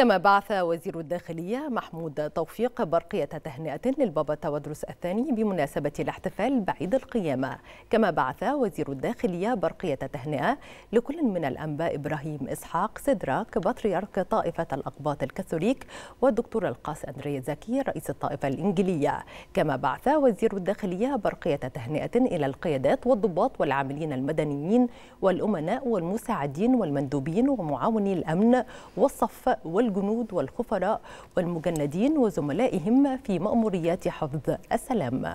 كما بعث وزير الداخلية محمود توفيق برقية تهنئة للبابا تودرس الثاني بمناسبة الاحتفال بعيد القيامة كما بعث وزير الداخلية برقية تهنئة لكل من الأنباء إبراهيم إسحاق سدراك بطريرك طائفة الأقباط الكاثوليك والدكتور القاس أندريا زكي رئيس الطائفة الإنجلية كما بعث وزير الداخلية برقية تهنئة إلى القيادات والضباط والعاملين المدنيين والأمناء والمساعدين والمندوبين ومعاوني الأمن والصف وال الجنود والخفراء والمجندين وزملائهم في مأموريات حفظ السلام